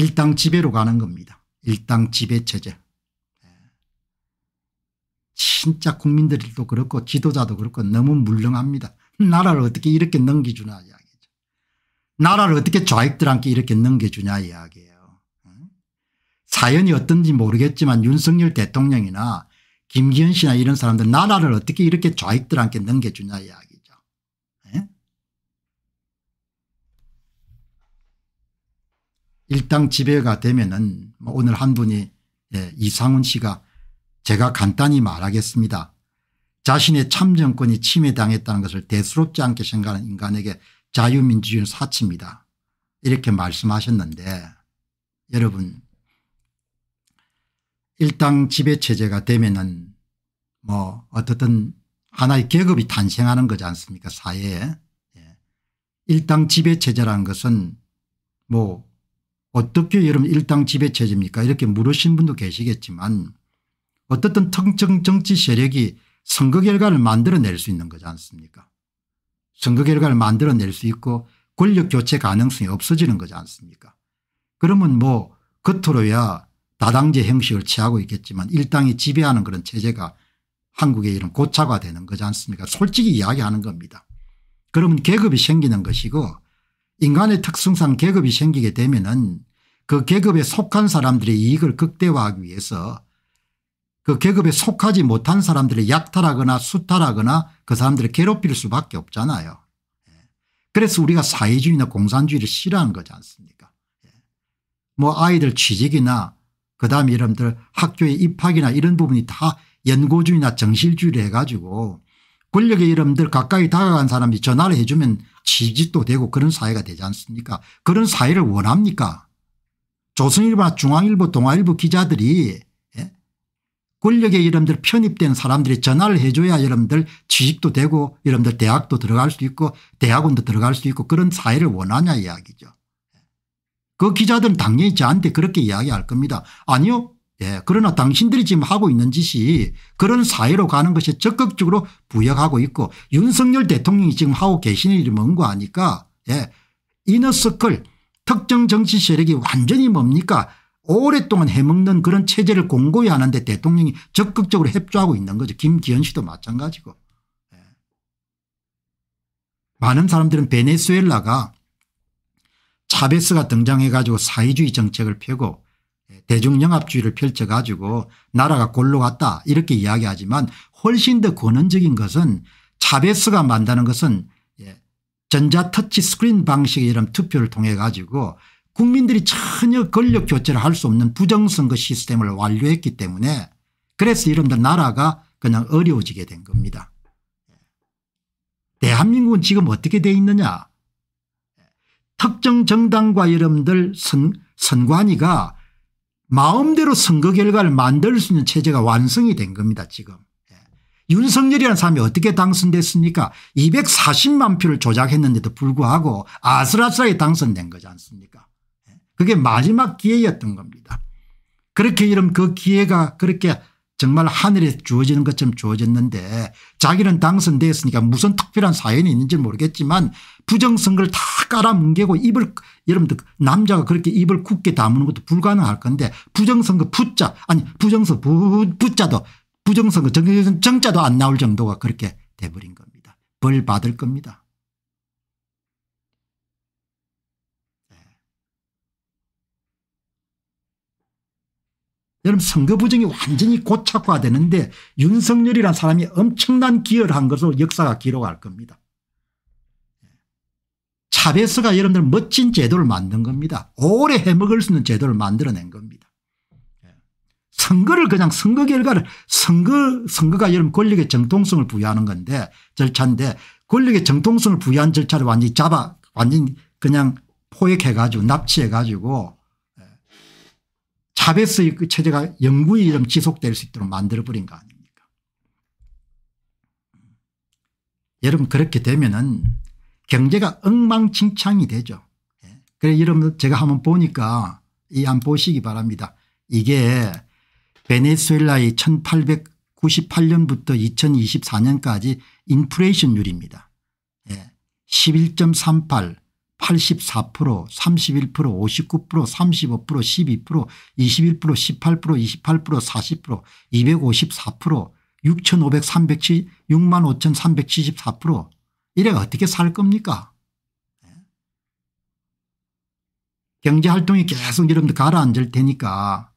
일당 지배로 가는 겁니다. 일당 지배체제. 진짜 국민들도 그렇고 지도자도 그렇고 너무 물렁합니다. 나라를 어떻게 이렇게 넘기주나 이야기죠. 나라를 어떻게 좌익들한테 이렇게 넘겨주냐 이야기예요. 사연이 어떤지 모르겠지만 윤석열 대통령이나 김기현 씨나 이런 사람들 나라를 어떻게 이렇게 좌익들한테 넘겨주냐 이야기. 일당 지배가 되면은 뭐 오늘 한 분이 예, 이상훈 씨가 제가 간단히 말하겠습니다. 자신의 참정권이 침해당했다는 것을 대수롭지 않게 생각하는 인간에게 자유민주주의는 사치입니다. 이렇게 말씀하셨는데 여러분 일당 지배체제가 되면은 뭐 어떻든 하나의 계급이 탄생하는 거지 않습니까 사회에. 예. 일당 지배체제라는 것은 뭐 어떻게 여러분 일당 지배체제입니까 이렇게 물으신 분도 계시겠지만 어떻든 특정 정치 세력이 선거 결과를 만들어낼 수 있는 거지 않습니까 선거 결과를 만들어낼 수 있고 권력 교체 가능성이 없어지는 거지 않습니까 그러면 뭐 겉으로야 다당제 형식을 취하고 있겠지만 일당이 지배하는 그런 체제가 한국의 이런 고차가 되는 거지 않습니까 솔직히 이야기하는 겁니다. 그러면 계급이 생기는 것이고 인간의 특성상 계급이 생기게 되면은 그 계급에 속한 사람들의 이익을 극대화하기 위해서 그 계급에 속하지 못한 사람들을 약탈하거나 수탈하거나 그 사람들을 괴롭힐 수밖에 없잖아요. 예. 그래서 우리가 사회주의나 공산주의를 싫어하는 거지 않습니까 예. 뭐 아이들 취직이나 그다음에 여러분들 학교에 입학이나 이런 부분이 다연구주의나 정실주의를 해가지고 권력의 이름들 가까이 다가간 사람이 전화를 해주면 지지도 되고 그런 사회가 되지 않습니까 그런 사회를 원합니까 조선일보 중앙일보 동아일보 기자들이 예? 권력에 여러분들 편입된 사람들이 전화를 해줘야 여러분들 취직도 되고 여러분들 대학도 들어갈 수 있고 대학원도 들어갈 수 있고 그런 사회를 원하냐 이야기죠. 예? 그 기자들은 당연히 저한테 그렇게 이야기할 겁니다. 아니요 예. 그러나 당신들이 지금 하고 있는 짓이 그런 사회로 가는 것이 적극적으로 부역하고 있고 윤석열 대통령이 지금 하고 계신 일이 뭔가 하니까 예. 이너스클 특정 정치 세력이 완전히 뭡니까 오랫동안 해먹는 그런 체제를 공고히 하는데 대통령이 적극적으로 협조하고 있는 거죠. 김기현 씨도 마찬가지고. 예. 많은 사람들은 베네수엘라가 차베스가 등장해 가지고 사회주의 정책을 펴고 대중영합주의를 펼쳐가지고 나라가 골로 갔다 이렇게 이야기하지만 훨씬 더 권원적인 것은 차베스가 만드는 것은 예, 전자터치 스크린 방식의 이런 투표를 통해 가지고 국민들이 전혀 권력 교체를 할 수 없는 부정선거 시스템을 완료했기 때문에 그래서 이런들 나라가 그냥 어려워지게 된 겁니다. 대한민국은 지금 어떻게 돼 있느냐 예, 특정 정당과 여러분들 선, 선관위가 마음대로 선거 결과를 만들 수 있는 체제가 완성이 된 겁니다 지금. 예. 윤석열이라는 사람이 어떻게 당선됐습니까 240만 표를 조작했는데도 불구하고 아슬아슬하게 당선된 거지 않습니까 예. 그게 마지막 기회였던 겁니다. 그렇게 이러면 그 기회가 그렇게 정말 하늘에 주어지는 것처럼 주어졌는데 자기는 당선되었으니까 무슨 특별한 사연이 있는지 모르겠지만 부정선거를 다 깔아뭉개고 입을 여러분들 남자가 그렇게 입을 굳게 다무는 것도 불가능할 건데 부정선거 붙자 아니 부정선거 부, 붙자도 부정선거 정, 정자도 안 나올 정도가 그렇게 돼버린 겁니다. 벌 받을 겁니다. 여러분 선거 부정이 완전히 고착화되는데 윤석열이란 사람이 엄청난 기여를 한 것으로 역사가 기록할 겁니다. 차베스가 여러분들 멋진 제도를 만든 겁니다. 오래 해먹을 수 있는 제도를 만들어낸 겁니다. 선거를 그냥 선거 결과를 선거 선거가 여러분 권력의 정통성을 부여하는 건데 절차인데 권력의 정통성을 부여한 절차를 완전히 잡아 완전히 그냥 포획해 가지고 납치해 가지고 차베스의 그 체제가 영구히 좀 지속될 수 있도록 만들어버린 거 아닙니까? 여러분 그렇게 되면은 경제가 엉망진창이 되죠. 예. 그래 여러분 제가 한번 보니까 이 안 보시기 바랍니다. 이게 베네수엘라의 1898년부터 2024년까지 인플레이션율입니다. 11.38 예. 84%, 31%, 59%, 35%, 12%, 21%, 18%, 28%, 40%, 254%, 6,500, 65,374% 이래 어떻게 살 겁니까? 예? 경제활동이 계속 여러분들 가라앉을 테니까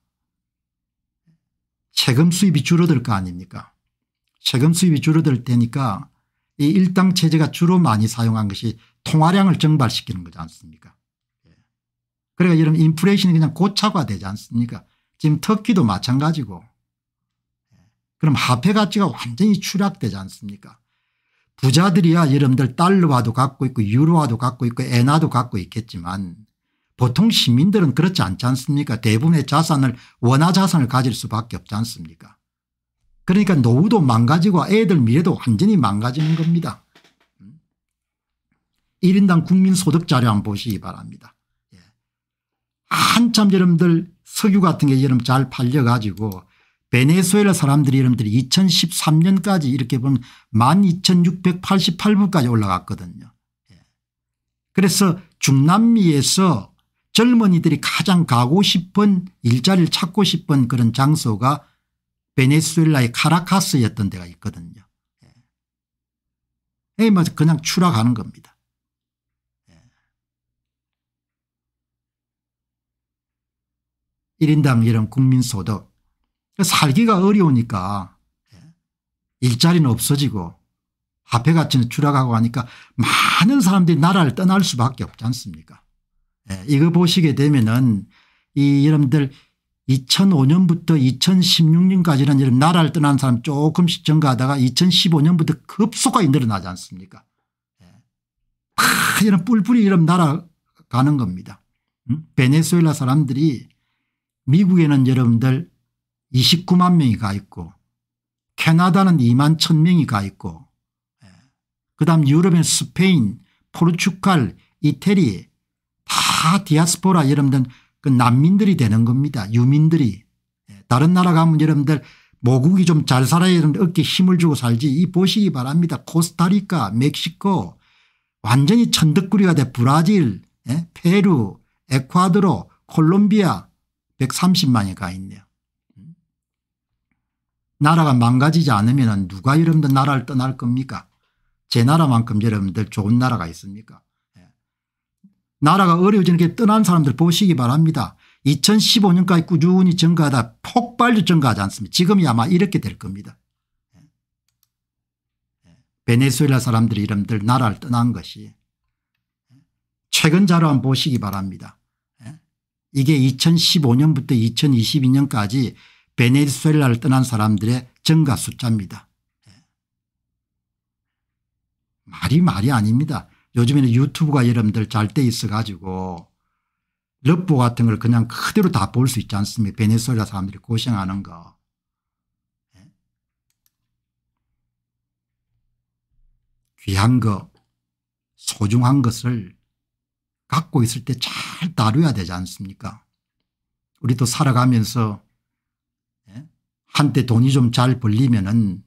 세금 수입이 줄어들 거 아닙니까? 세금 수입이 줄어들 테니까 이 일당 체제가 주로 많이 사용한 것이 통화량을 증발시키는 거지 않습니까 예. 그러니까 이런 인플레이션이 그냥 고착화 되지 않습니까 지금 터키도 마찬가지고 예. 그럼 화폐 가치가 완전히 추락되지 않습니까 부자들이야 여러분들 달러화도 갖고 있고 유로화도 갖고 있고 엔화도 갖고 있겠지만 보통 시민들은 그렇지 않지 않습니까 대부분의 자산을 원화 자산을 가질 수밖에 없지 않습니까 그러니까 노후도 망가지고 애들 미래도 완전히 망가지는 겁니다. 1인당 국민소득 자료 한번 보시기 바랍니다. 예. 한참 여러분들 석유 같은 게 여러분 잘 팔려가지고 베네수엘라 사람들이 여러분들이 2013년까지 이렇게 보면 12,688부까지 올라갔거든요. 예. 그래서 중남미에서 젊은이들이 가장 가고 싶은 일자리를 찾고 싶은 그런 장소가 베네수엘라의 카라카스였던 데가 있거든요. 예. 뭐 그냥 추락하는 겁니다. 1인당 이런 국민소득. 살기가 어려우니까 예, 일자리는 없어지고 화폐 가치는 추락하고 하니까 많은 사람들이 나라를 떠날 수밖에 없지 않습니까 예, 이거 보시게 되면은 여러분들 2005년부터 2016년까지는 여러 나라를 떠난 사람 조금씩 증가하다가 2015년부터 급속하게 늘어나지 않습니까 예. 다 이런 뿔뿔이 이런 나라 가는 겁니다. 음? 베네수엘라 사람들이 미국에는 여러분들 29만 명이 가 있고 캐나다는 2만 1천 명이 가 있고 예. 그다음 유럽의 스페인 포르투갈 이태리 다 디아스포라 여러분들 그 난민들이 되는 겁니다. 유민들이. 예. 다른 나라 가면 여러분들 모국이 좀 잘 살아야 되는데 어깨 힘을 주고 살지 이 보시기 바랍니다. 코스타리카 멕시코 완전히 천덕구리가 돼 브라질 예? 페루 에콰도르 콜롬비아 130만이 가 있네요. 음? 나라가 망가지지 않으면 누가 여러분들 나라를 떠날 겁니까? 제 나라만큼 여러분들 좋은 나라가 있습니까? 예. 나라가 어려워지는 게 떠난 사람들 보시기 바랍니다. 2015년까지 꾸준히 증가하다 폭발적 증가하지 않습니까 지금이 아마 이렇게 될 겁니다. 예. 예. 베네수엘라 사람들이 여러분들 나라를 떠난 것이 최근 자료 한번 보시기 바랍니다. 이게 2015년부터 2022년까지 베네수엘라를 떠난 사람들의 증가 숫자입니다. 예. 말이 말이 아닙니다. 요즘에는 유튜브가 여러분들 잘 돼 있어 가지고 럽보 같은 걸 그냥 그대로 다 볼 수 있지 않습니까 베네수엘라 사람들이 고생하는 거. 예. 귀한 것 소중한 것을 갖고 있을 때 잘 다뤄야 되지 않습니까 우리도 살아가면서 예? 한때 돈이 좀 잘 벌리면은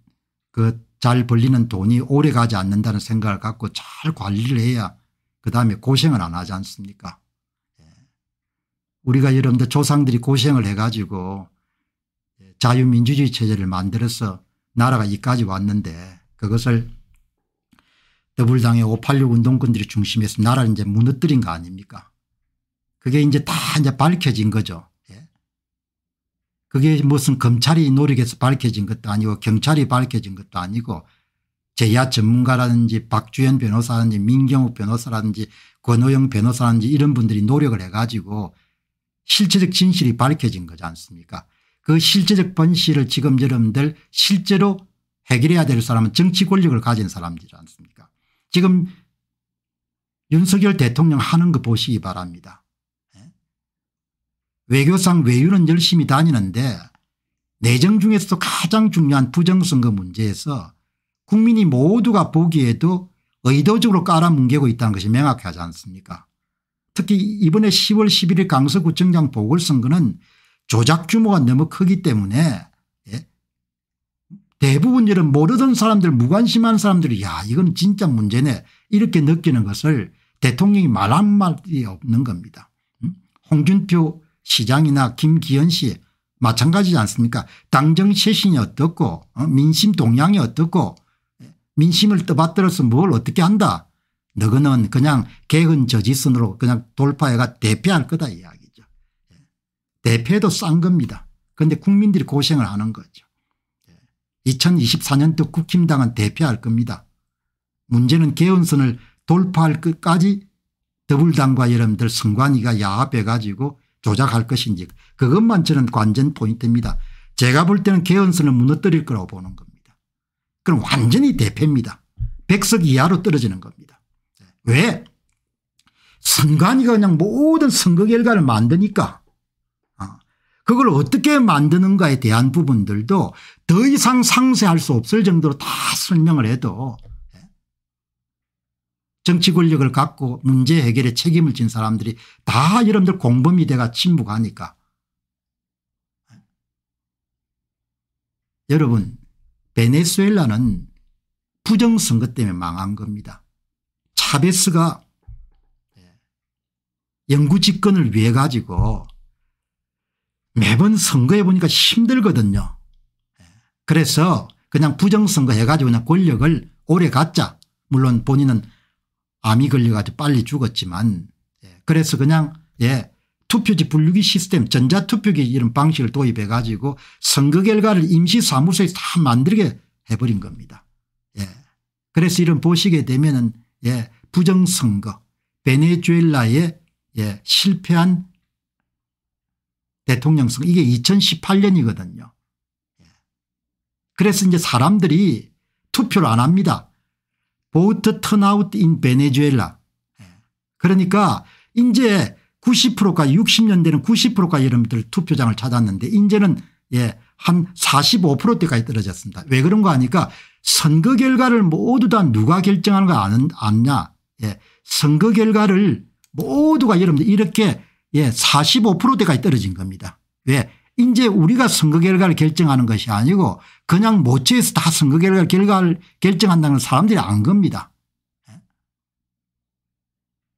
그 잘 벌리는 돈이 오래 가지 않는다는 생각을 갖고 잘 관리를 해야 그 다음에 고생을 안 하지 않습니까 예. 우리가 여러분들 조상들이 고생을 해가지고 예, 자유민주주의 체제를 만들어서 나라가 이까지 왔는데 그것을 더불당의 586 운동권들이 중심에서 나라를 이제 무너뜨린 거 아닙니까? 그게 이제 다 이제 밝혀진 거죠. 예. 그게 무슨 검찰이 노력해서 밝혀진 것도 아니고 경찰이 밝혀진 것도 아니고 제야 전문가라든지 박주현 변호사라든지 민경욱 변호사라든지 권호영 변호사라든지 이런 분들이 노력을 해가지고 실체적 진실이 밝혀진 거지 않습니까? 그 실제적 본실을 지금 여러분들 실제로 해결해야 될 사람은 정치 권력을 가진 사람이지 않습니까? 지금 윤석열 대통령 하는 거 보시기 바랍니다. 예? 외교상 외유는 열심히 다니는데 내정 중에서도 가장 중요한 부정선거 문제에서 국민이 모두가 보기에도 의도적으로 깔아뭉개고 있다는 것이 명확하지 않습니까 특히 이번에 10월 11일 강서구청장 보궐선거는 조작 규모가 너무 크기 때문에 대부분 이런 모르던 사람들 무관심한 사람들이 야 이건 진짜 문제네 이렇게 느끼는 것을 대통령이 말한 말이 없는 겁니다. 음? 홍준표 시장이나 김기현 씨 마찬가지지 않습니까 당정 쇄신이 어떻고 어? 민심 동향이 어떻고 예, 민심을 떠받들어서 뭘 어떻게 한다 너거는 그냥 개헌 저지선으로 그냥 돌파해가 대패할 거다 이야기죠. 예. 대패도 싼 겁니다. 그런데 국민들이 고생을 하는 거죠. 2024년도 국힘당은 대표할 겁니다. 문제는 개헌선을 돌파할 끝까지 더불당과 여러분들 선관위가 야합해가지고 조작할 것인지 그것만 저는 관전 포인트입니다. 제가 볼 때는 개헌선을 무너뜨릴 거라고 보는 겁니다. 그럼 완전히 대패입니다. 1석 이하로 떨어지는 겁니다. 네. 왜? 선관위가 그냥 모든 선거 결과를 만드니까 그걸 어떻게 만드는가에 대한 부분들도 더 이상 상세할 수 없을 정도로 다 설명을 해도 예. 정치 권력을 갖고 문제 해결에 책임을 진 사람들이 다 여러분들 공범이 돼가 침묵하니까 예. 여러분 베네수엘라는 부정선거 때문에 망한 겁니다. 차베스가 예, 영구 집권을 위해 가지고 매번 선거해 보니까 힘들거든요. 그래서 그냥 부정선거 해가지고 그냥 권력을 오래 갖자. 물론 본인은 암이 걸려가지고 빨리 죽었지만 예, 그래서 그냥 예 투표지 분류기 시스템 전자투표기 이런 방식을 도입해 가지고 선거 결과를 임시사무소에서 다 만들게 해버린 겁니다. 예. 그래서 이런 보시게 되면은 예 부정선거 베네수엘라의 예 실패한 대통령 선거 이게 2018년이거든요. 그래서 이제 사람들이 투표를 안 합니다. 보트 턴아웃 인 베네수엘라. 그러니까 이제 90%까지 60년대는 90%까지 여러분들 투표장을 찾았는데 이제는 예, 한 45%대까지 떨어졌습니다. 왜 그런가 하니까 선거 결과를 모두 다 누가 결정하는 거 아는, 냐 예, 선거 결과를 모두가 여러분들 이렇게 예, 4 5대까 떨어진 겁니다. 왜? 이제 우리가 선거 결과를 결정하는 것이 아니고 그냥 모체에서 다 선거 결과 결과를 결정한다는 사람들이 안 겁니다. 예?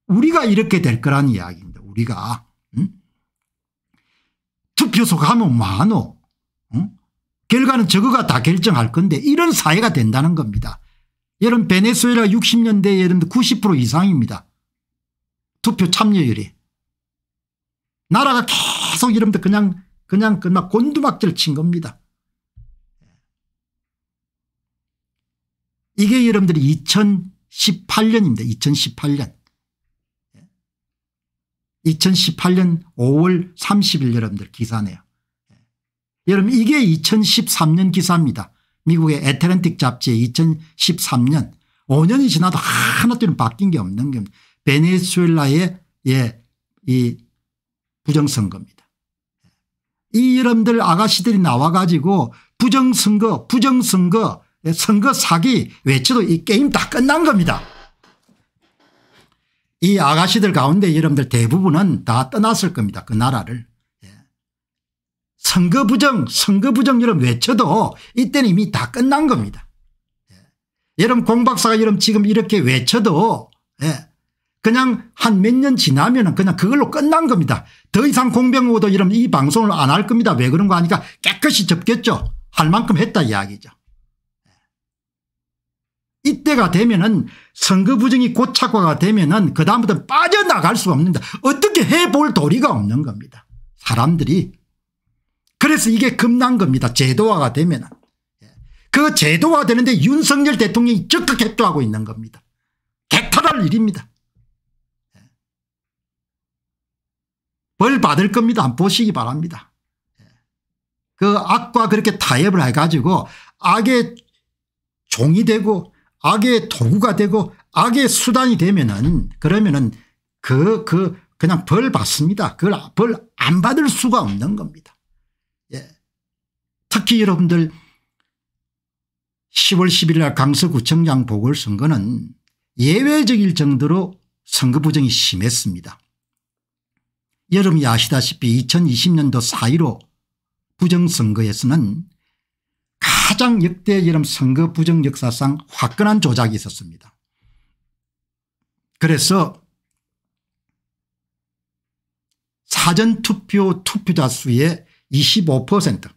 우리가 이렇게 될 거란 이야기입니다. 우리가. 응? 음? 투표소 가면 많어. 응? 음? 결과는 저거가 다 결정할 건데 이런 사회가 된다는 겁니다. 여러분 베네수엘라 6 0년대 여러분 90% 이상입니다. 투표 참여율이. 나라가 계속 이러면 그냥 그냥 그막 곤두박질 친 겁니다. 이게 여러분들이 2018년입니다. 2018년. 2018년 5월 30일 여러분들 기사네요. 여러분 이게 2013년 기사입니다. 미국의 애틀랜틱 잡지의 2013년 5년이 지나도 하나도 바뀐 게 없는 겁니다. 베네수엘라의 예, 이 부정선거입니다. 이 여러분들 아가씨들이 나와가지고 부정선거 부정선거 선거 사기 외쳐도 이 게임 다 끝난 겁니다. 이 아가씨들 가운데 여러분들 대부분은 다 떠났을 겁니다. 그 나라를. 예. 선거 부정 선거 부정 여러분 외쳐도 이때는 이미 다 끝난 겁니다. 예. 여러분 공박사가 여러분 지금 이렇게 외쳐도 예. 그냥 한 몇 년 지나면 은 그냥 그걸로 끝난 겁니다. 더 이상 공병호도 이러이 방송을 안 할 겁니다. 왜 그런 거 아니까 깨끗이 접겠죠. 할 만큼 했다 이야기죠. 예. 이때가 되면은 선거 부정이 고착화가 되면은 그다음부터 빠져나갈 수가 없는다. 어떻게 해볼 도리가 없는 겁니다. 사람들이. 그래서 이게 겁난 겁니다. 제도화가 되면그 예. 제도화되는데 윤석열 대통령이 적극 협조하고 있는 겁니다. 개탈할 일입니다. 벌 받을 겁니다. 안 보시기 바랍니다. 예. 그 악과 그렇게 타협을 해가지고 악의 종이 되고 악의 도구가 되고 악의 수단이 되면은 그러면은 그, 그, 그냥 벌 받습니다. 그걸 벌 안 받을 수가 없는 겁니다. 예. 특히 여러분들 10월 11일 날 강서구청장 보궐선거는 예외적일 정도로 선거 부정이 심했습니다. 여러분이 아시다시피 2020년도 4.15 부정선거에서는 가장 역대 여름 선거 부정 역사상 화끈한 조작이 있었습니다. 그래서 사전투표 투표자 수의 25%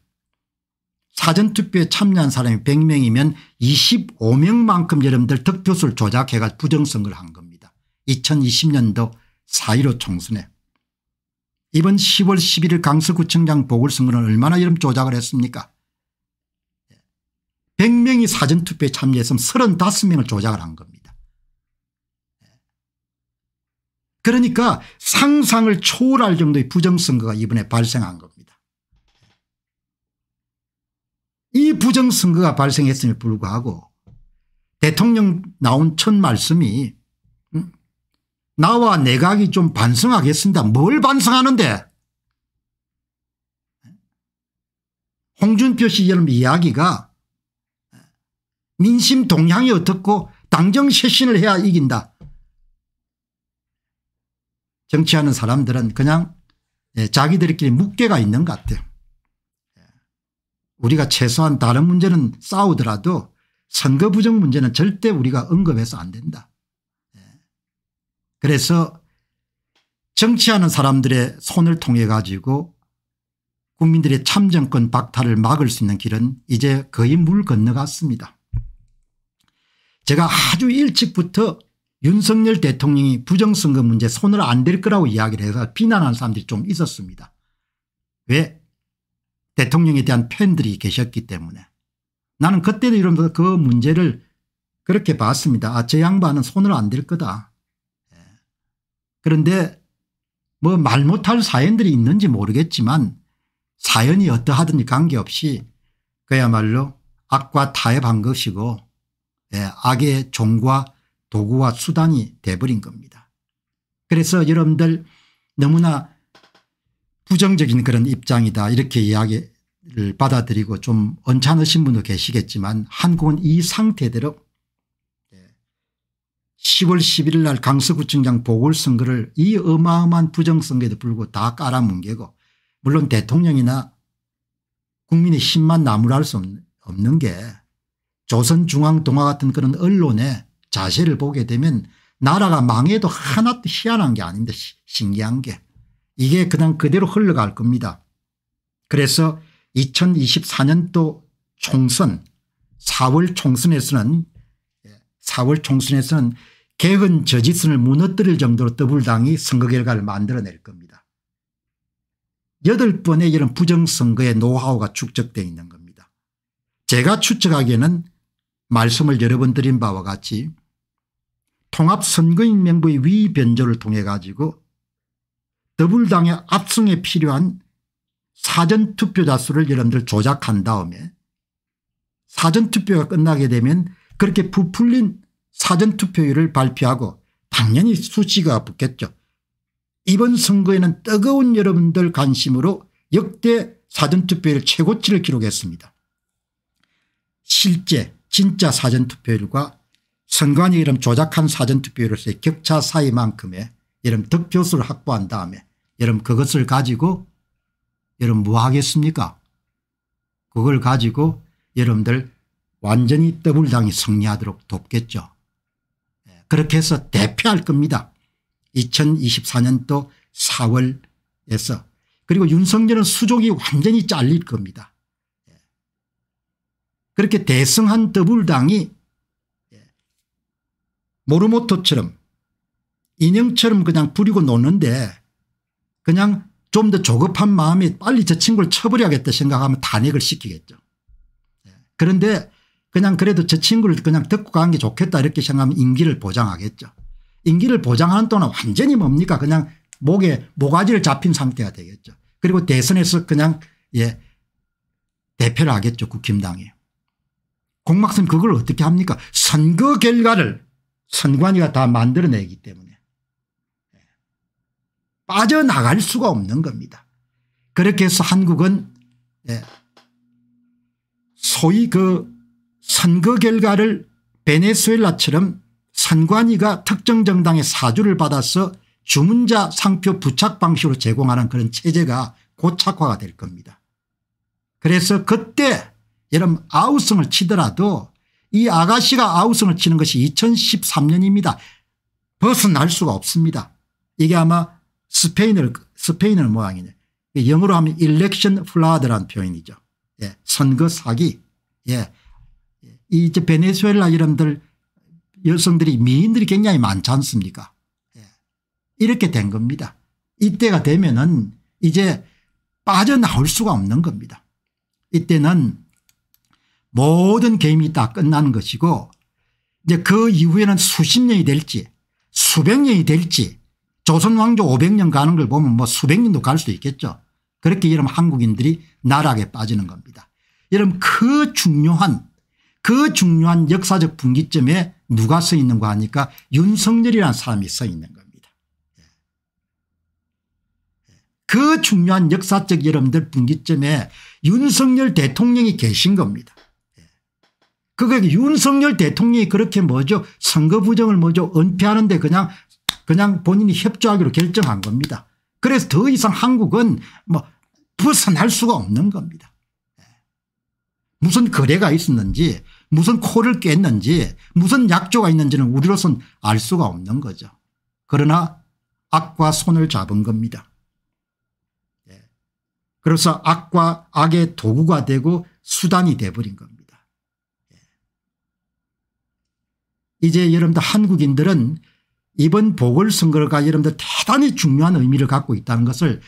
사전투표에 참여한 사람이 100명이면 25명만큼 여러분들 득표수를 조작해가 부정선거를 한 겁니다. 2020년도 4.15 총선에. 이번 10월 11일 강서구청장 보궐선거는 얼마나 이런 조작을 했습니까 100명이 사전투표에 참여했으면 35명을 조작을 한 겁니다. 그러니까 상상을 초월할 정도의 부정선거가 이번에 발생한 겁니다. 이 부정선거가 발생했음에 불구하고 대통령 나온 첫 말씀이 나와 내각이 좀 반성하겠습니다. 뭘 반성하는데 홍준표 씨 여러분 이야기가 민심 동향이 어떻고 당정 쇄신을 해야 이긴다. 정치하는 사람들은 그냥 예, 자기들끼리 묵개가 있는 것 같아요. 우리가 최소한 다른 문제는 싸우더라도 선거 부정 문제는 절대 우리가 언급해서 안 된다. 그래서 정치하는 사람들의 손을 통해 가지고 국민들의 참정권 박탈을 막을 수 있는 길은 이제 거의 물 건너갔습니다. 제가 아주 일찍부터 윤석열 대통령이 부정선거 문제 손을 안 댈 거라고 이야기를 해서 비난하는 사람들이 좀 있었습니다. 왜? 대통령에 대한 팬들이 계셨기 때문에. 나는 그때도 이러면서 그 문제를 그렇게 봤습니다. 아, 저 양반은 손을 안 댈 거다. 그런데 뭐 말 못할 사연들이 있는지 모르겠지만 사연이 어떠하든지 관계없이 그야말로 악과 타협한 것이고 예, 악의 종과 도구와 수단이 돼버린 겁니다. 그래서 여러분들 너무나 부정적인 그런 입장이다 이렇게 이야기를 받아들이고 좀 언짢으신 분도 계시겠지만 한국은 이 상태대로 10월 11일 날 강서구청장 보궐선거를 이 어마어마한 부정선거에도 불구하고 다 깔아뭉개고 물론 대통령이나 국민의 힘만 나무랄 수 없는 게 조선중앙동화 같은 그런 언론의 자세를 보게 되면 나라가 망해도 하나도 희한한 게 아닌데 신기한 게 이게 그냥 그대로 흘러갈 겁니다. 그래서 2024년도 총선 4월 총선에서는 4월 총선에서는 개헌 저지선을 무너뜨릴 정도로 더불당이 선거 결과를 만들어낼 겁니다. 8번의 이런 부정선거의 노하우가 축적되어 있는 겁니다. 제가 추측하기에는 말씀을 여러 번 드린 바와 같이 통합선거인 명부의 위변조를 통해 가지고 더불당의 압승에 필요한 사전투표자 수를 여러분들 조작한 다음에 사전투표가 끝나게 되면 그렇게 부풀린 사전투표율을 발표하고 당연히 수치가 붙겠죠. 이번 선거에는 뜨거운 여러분들 관심으로 역대 사전투표율 최고치를 기록했습니다. 실제 진짜 사전투표율과 선관위 이름 조작한 사전투표율에서의 격차 사이만큼의 이름 득표수를 확보한 다음에 여러분 그것을 가지고 여러분 뭐 하겠습니까 그걸 가지고 여러분들 완전히 더블당이 승리하도록 돕겠죠. 예, 그렇게 해서 대표할 겁니다. 2024년도 4월에서 그리고 윤석열은 수족이 완전히 잘릴 겁니다. 예. 그렇게 대승한 더블당이 예, 모르모토처럼 인형처럼 그냥 부리고 노는데 그냥 좀 더 조급한 마음이 빨리 저 친구를 쳐버려야겠다 생각하면 탄핵을 시키겠죠. 그런데 그냥 그래도 저 친구를 그냥 듣고 가는 게 좋겠다 이렇게 생각하면 임기를 보장하겠죠. 임기를 보장하는 동안 완전히 뭡니까 그냥 목에 모가지를 잡힌 상태가 되겠죠. 그리고 대선에서 그냥 예 대표를 하겠죠 국힘당이 공막선 그걸 어떻게 합니까 선거 결과를 선관위가 다 만들어내기 때문에 빠져나갈 수가 없는 겁니다. 그렇게 해서 한국은 예, 소위 그 선거 결과를 베네수엘라처럼 선관위가 특정 정당의 사주를 받아서 주문자 상표 부착 방식으로 제공하는 그런 체제가 고착화가 될 겁니다. 그래서 그때 여러분 아우성을 치더라도 이 아가씨가 아우성을 치는 것이 2013년입니다. 벗어날 수가 없습니다. 이게 아마 스페인을 스페인을 모양이네. 영어로 하면 일렉션 플라드라는 표현이죠. 예, 선거 사기. 예, 이제 베네수엘라 이런들 여성들이 미인들이 굉장히 많지 않습니까 예. 이렇게 된 겁니다. 이때가 되면은 이제 빠져나올 수가 없는 겁니다. 이때는 모든 게임이 다끝나 것이고 이제 그 이후에는 수십 년이 될지 수백 년이 될지 조선왕조 500년 가는 걸 보면 뭐 수백 년도 갈 수 있겠죠. 그렇게 이러면 한국인들이 나락에 빠지는 겁니다. 이러면 그 중요한 그 중요한 역사적 분기점에 누가 서 있는가 하니까 윤석열이라는 사람이 서 있는 겁니다. 그 중요한 역사적 여러분들 분기점에 윤석열 대통령이 계신 겁니다. 그게 윤석열 대통령이 그렇게 뭐죠 선거 부정을 뭐죠 은폐하는데 그냥 그냥 본인이 협조하기로 결정한 겁니다. 그래서 더 이상 한국은 뭐 벗어날 수가 없는 겁니다. 무슨 거래가 있었는지 무슨 코를 깼는지 무슨 약조가 있는지는 우리로서는알 수가 없는 거죠. 그러나 악과 손을 잡은 겁니다. 예. 그래서 악과 악의 도구가 되고 수단이 돼버린 겁니다. 예. 이제 여러분들 한국인들은 이번 보궐선거가 여러분들 대단히 중요한 의미를 갖고 있다는 것을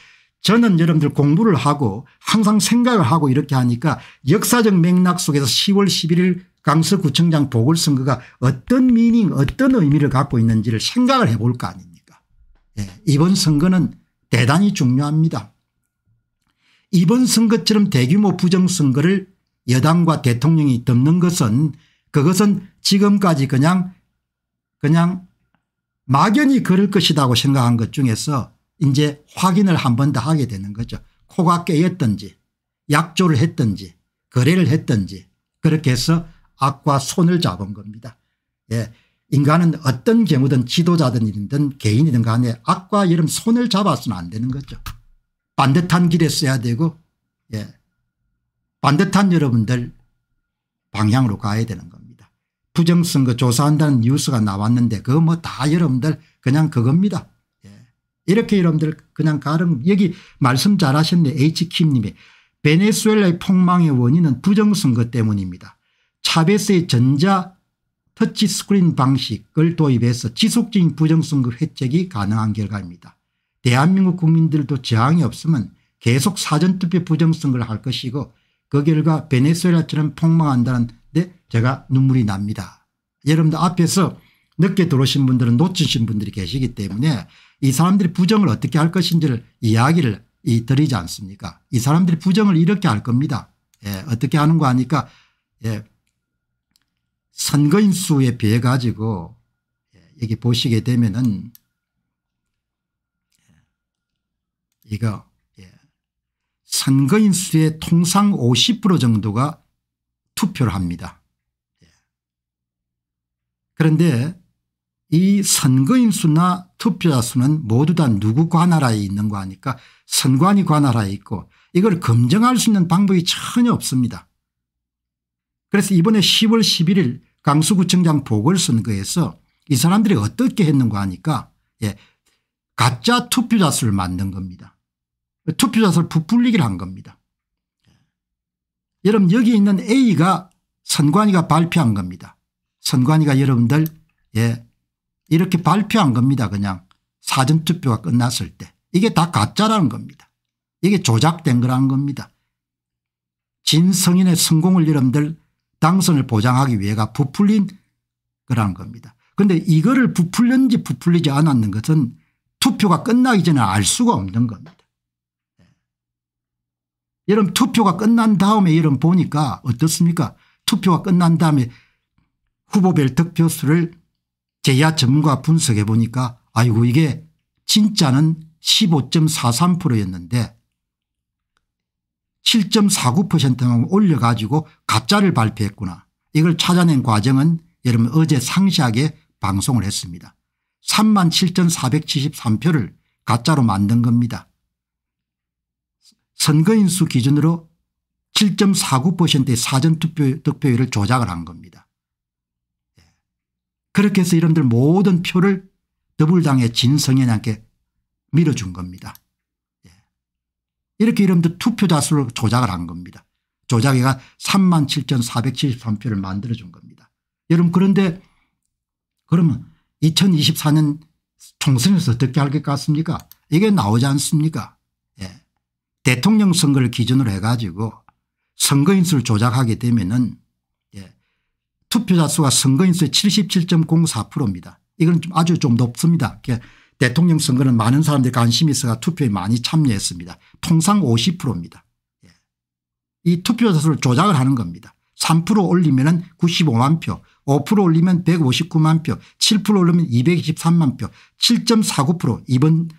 저는 여러분들 공부를 하고 항상 생각을 하고 이렇게 하니까 역사적 맥락 속에서 10월 11일 강서구청장 보궐선거가 어떤 미닝 어떤 의미를 갖고 있는지를 생각을 해볼 거 아닙니까 예. 이번 선거는 대단히 중요합니다. 이번 선거처럼 대규모 부정선거를 여당과 대통령이 덮는 것은 그것은 지금까지 그냥 그냥 막연히 그럴 것이라고 생각한 것 중에서 이제 확인을 한 번 더 하게 되는 거죠. 코가 깨였든지 약조를 했든지 거래를 했든지 그렇게 해서 악과 손을 잡은 겁니다. 예. 인간은 어떤 경우든 지도자든이든 개인이든 간에 악과 이름 손을 잡아서는 안 되는 거죠. 반듯한 길에 써야 되고 예. 반듯한 여러분들 방향으로 가야 되는 겁니다. 부정선거 조사한다는 뉴스가 나왔는데 그거 뭐 다 여러분들 그냥 그겁니다. 이렇게 여러분들 그냥 가름 여기 말씀 잘하셨네 H킴님이 베네수엘라의 폭망의 원인은 부정선거 때문입니다. 차베스의 전자 터치스크린 방식을 도입해서 지속적인 부정선거 획책이 가능한 결과입니다. 대한민국 국민들도 저항이 없으면 계속 사전투표 부정선거를 할 것이고 그 결과 베네수엘라처럼 폭망한다는데 제가 눈물이 납니다. 여러분들 앞에서 늦게 들어오신 분들은 놓치신 분들이 계시기 때문에 이 사람들이 부정을 어떻게 할 것인지를 이야기를 이 드리지 않습니까 이 사람들이 부정을 이렇게 할 겁니다. 예, 어떻게 하는 거 하니까 예, 선거인 수에 비해 가지고 예, 여기 보시게 되면은 예, 이거 예, 선거인 수의 통상 50% 정도가 투표를 합니다. 그런데 이 선거인 수나 투표자 수는 모두 다 누구 관할하에 있는 거 아니까 선관위 관할하에 있고 이걸 검증할 수 있는 방법이 전혀 없습니다. 그래서 이번에 10월 11일 강수구청장 보궐선거에서 이 사람들이 어떻게 했는가 하니까 예, 가짜 투표자 수를 만든 겁니다. 투표자 수를 부풀리기를 한 겁니다. 여러분 여기 있는 A가 선관위가 발표한 겁니다. 선관위가 여러분들 예, 이렇게 발표한 겁니다. 그냥 사전투표가 끝났을 때 이게 다 가짜라는 겁니다. 이게 조작된 거라는 겁니다. 진성인의 성공을 여러분들 당선을 보장하기 위해가 부풀린 거라는 겁니다. 그런데 이거를 부풀렸는지 부풀리지 않았는 것은 투표가 끝나기 전에 알 수가 없는 겁니다. 예. 여러분 투표가 끝난 다음에 여러분 보니까 어떻습니까 투표가 끝난 다음에 후보별 득표수를 제 야점과 분석해 보니까 아이고 이게 진짜는 15.43%였는데 7.49%만 올려가지고 가짜를 발표했구나. 이걸 찾아낸 과정은 여러분 어제 상시하게 방송을 했습니다. 37,473표를 가짜로 만든 겁니다. 선거인수 기준으로 7.49%의 사전투표 득표율을 조작을 한 겁니다. 그렇게 해서 이런들 모든 표를 더불당의 진성현한테 밀어준 겁니다. 예. 이렇게 이놈들 투표자수를 조작을 한 겁니다. 조작해가 37,473표를 만들어준 겁니다. 여러분 그런데 그러면 2024년 총선에서 어떻게 할 것 같습니까 이게 나오지 않습니까 예. 대통령 선거를 기준으로 해가지고 선거인수를 조작하게 되면은 투표자 수가 선거인수의 77.04%입니다. 이건 좀 아주 좀 높습니다. 대통령 선거는 많은 사람들이 관심이 있어가 투표에 많이 참여했습니다. 통상 50%입니다. 예. 이 투표자 수를 조작을 하는 겁니다. 3% 올리면 95만 표, 5% 올리면 159만 표, 7% 올리면 223만 표, 7.49% 이번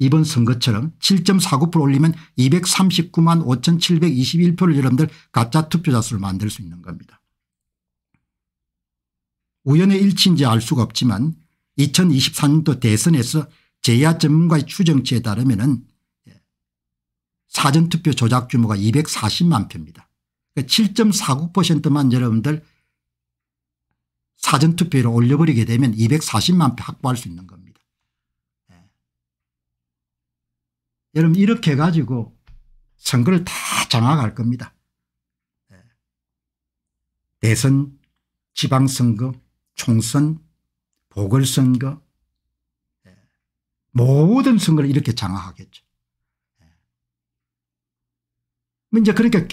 이번 선거처럼 7.49% 올리면 239만 5,721표를 여러분들 가짜 투표자 수를 만들 수 있는 겁니다. 우연의 일치인지 알 수가 없지만 2024년도 대선에서 제야 전문가의 추정치에 따르면 은 사전투표 조작 규모가 240만 표입니다. 7.49%만 그러니까 여러분들 사전투표로 올려버리게 되면 240만 표 확보할 수 있는 겁니다. 예. 여러분 이렇게 해 가지고 선거를 다 장악할 겁니다. 예. 대선 지방선거 총선 보궐선거 모든 선거를 이렇게 장악하겠죠. 뭐 이제 그러니까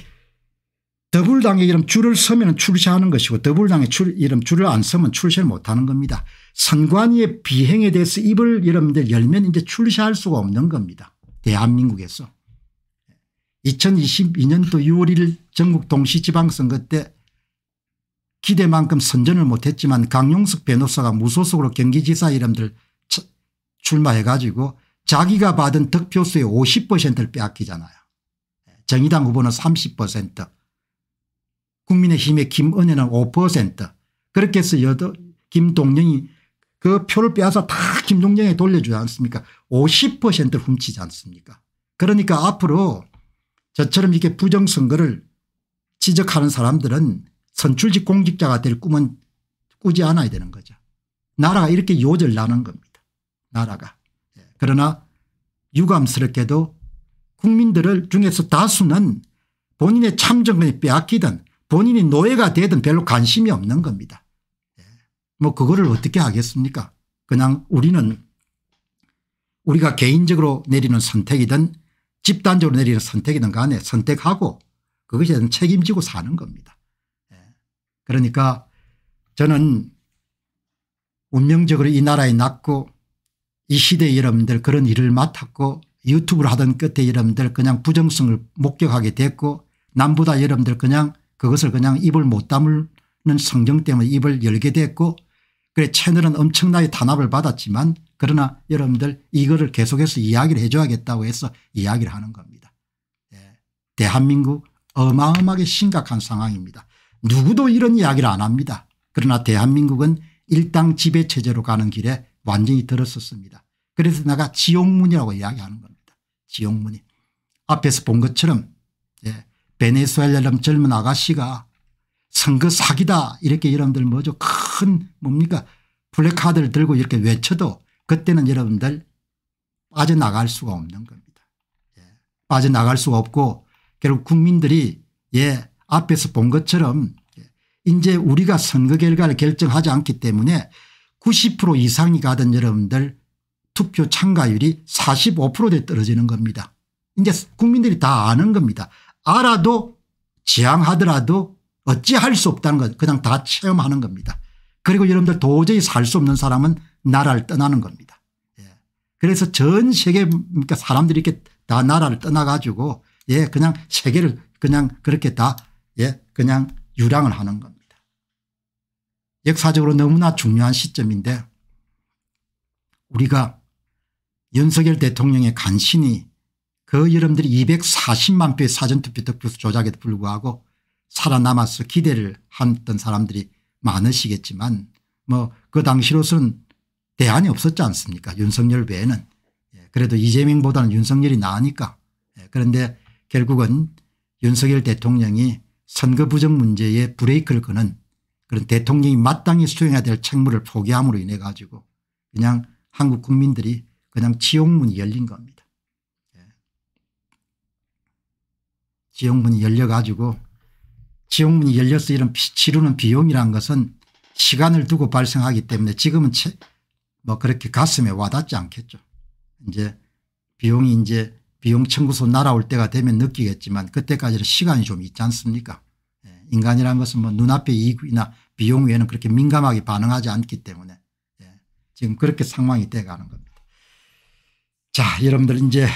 더불당의 이름 줄을 서면 출시하는 것이고 더불당의 줄, 이름 줄을 안 서면 출시를 못하는 겁니다. 선관위의 비행에 대해서 입을 여러분들 열면 이제 출시할 수가 없는 겁니다. 대한민국에서. 2022년도 6월 1일 전국 동시지방선거 때 기대만큼 선전을 못했지만 강용석 변호사가 무소속으로 경기지사 이름들 출마해 가지고 자기가 받은 득표수의 50%를 빼앗기잖아요. 예, 정의당 후보는 30% 국민의힘의 김은혜는 5% 그렇게 해서 여도 김동영이 그 표를 빼앗아 다 김동영에 돌려주지 않습니까 50%를 훔치지 않습니까 그러니까 앞으로 저처럼 이렇게 부정선거를 지적하는 사람들은 선출직 공직자가 될 꿈은 꾸지 않아야 되는 거죠. 나라가 이렇게 요절나는 겁니다. 나라가. 예, 그러나 유감스럽게도 국민들을 중에서 다수는 본인의 참정권이 빼앗기든 본인이 노예가 되든 별로 관심이 없는 겁니다. 예, 뭐 그거를 어떻게 하겠습니까 그냥 우리는 우리가 개인적으로 내리는 선택이든 집단적으로 내리는 선택이든 간에 선택하고 그것에 대한 책임지고 사는 겁니다. 그러니까 저는 운명적으로 이 나라에 낳고 이시대의 여러분들 그런 일을 맡았고 유튜브를 하던 끝에 여러분들 그냥 부정성을 목격하게 됐고 남보다 여러분들 그냥 그것을 그냥 입을 못 담는 성정 때문에 입을 열게 됐고 그래 채널은 엄청나게 단합을 받았지만 그러나 여러분들 이거를 계속해서 이야기를 해줘야겠다고 해서 이야기를 하는 겁니다. 예, 대한민국 어마어마하게 심각한 상황입니다. 누구도 이런 이야기를 안 합니다. 그러나 대한민국은 일당 지배체제로 가는 길에 완전히 들었었습니다. 그래서 내가 지옥문이라고 이야기하는 겁니다. 지옥문이. 앞에서 본 것처럼 예, 베네수엘라람 젊은 아가씨가 선거 사기다 이렇게 여러분들 뭐죠 큰 뭡니까 플래카드를 들고 이렇게 외쳐도 그때는 여러분들 빠져나갈 수가 없는 겁니다. 예. 빠져나갈 수가 없고 결국 국민들이 예 앞에서 본 것처럼 이제 우리가 선거 결과를 결정하지 않기 때문에 90% 이상이 가던 여러분들 투표 참가율이 45%대 떨어지는 겁니다. 이제 국민들이 다 아는 겁니다. 알아도 지향하더라도 어찌할 수 없다는 것 그냥 다 체험하는 겁니다. 그리고 여러분들 도저히 살 수 없는 사람은 나라를 떠나는 겁니다. 예. 그래서 전 세계 그러니까 사람들이 이렇게 다 나라를 떠나가지고 예 그냥 세계를 그냥 그렇게 다 그냥 유랑을 하는 겁니다. 역사적으로 너무나 중요한 시점인데 우리가 연석열 대통령의 간신히 그 여러분들이 240만 표의 사전투표 득표수 조작에도 불구하고 살아남아서 기대를 했던 사람들이 많으시겠지만 뭐 그 당시로서는 대안이 없었지 않습니까 윤석열 외에는 예, 그래도 이재명보다는 윤석열이 나으니까 예, 그런데 결국은 윤석열 대통령이 선거 부정 문제에 브레이크를 거는 그런 대통령이 마땅히 수행해야 될 책무를 포기함으로 인해 가지고 그냥 한국 국민들이 그냥 지옥문이 열린 겁니다. 예. 지옥문이 열려 가지고 지옥문이 열려서 이런 치르는 비용이란 것은 시간을 두고 발생하기 때문에 지금은 뭐 그렇게 가슴에 와닿지 않겠죠. 이제 비용이 이제 비용 청구서 날아올 때가 되면 느끼겠지만 그때까지는 시간이 좀 있지 않습니까 예, 인간이란 것은 뭐 눈앞의 이익이나 비용 외에는 그렇게 민감하게 반응하지 않기 때문에 예, 지금 그렇게 상황이 돼가는 겁니다. 자 여러분들 이제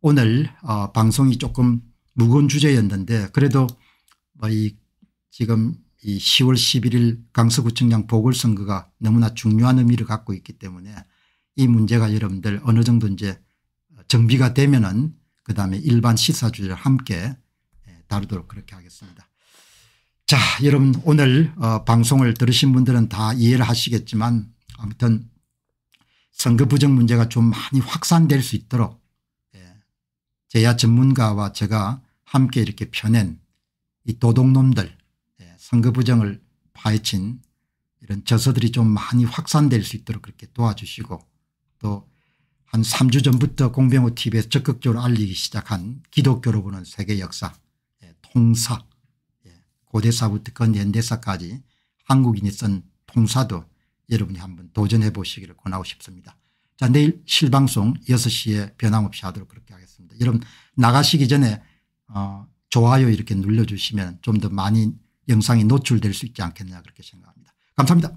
오늘 어, 방송이 조금 무거운 주제였는데 그래도 뭐이 지금 이 10월 11일 강서구청장 보궐선거가 너무나 중요한 의미를 갖고 있기 때문에 이 문제가 여러분들 어느 정도 이제 정비가 되면은 그다음에 일반 시사주제를 함께 예, 다루도록 그렇게 하겠습니다. 자 여러분 오늘 어 방송을 들으신 분들은 다 이해를 하시겠지만 아무튼 선거 부정 문제가 좀 많이 확산될 수 있도록 예. 제야 전문가와 제가 함께 이렇게 펴낸 이 도둑놈들 예. 선거 부정을 파헤친 이런 저서들이 좀 많이 확산될 수 있도록 그렇게 도와주시고 또한 3주 전부터 공병호 TV에서 적극적으로 알리기 시작한 기독교로 보는 세계 역사 예, 통사 예, 고대사부터 근현대사까지 한국인이 쓴 통사도 여러분이 한번 도전해 보시기를 권하고 싶습니다. 자 내일 실방송 6시에 변함없이 하도록 그렇게 하겠습니다. 여러분 나가시기 전에 어, 좋아요 이렇게 눌러주시면 좀 더 많이 영상이 노출될 수 있지 않겠냐 그렇게 생각합니다. 감사합니다.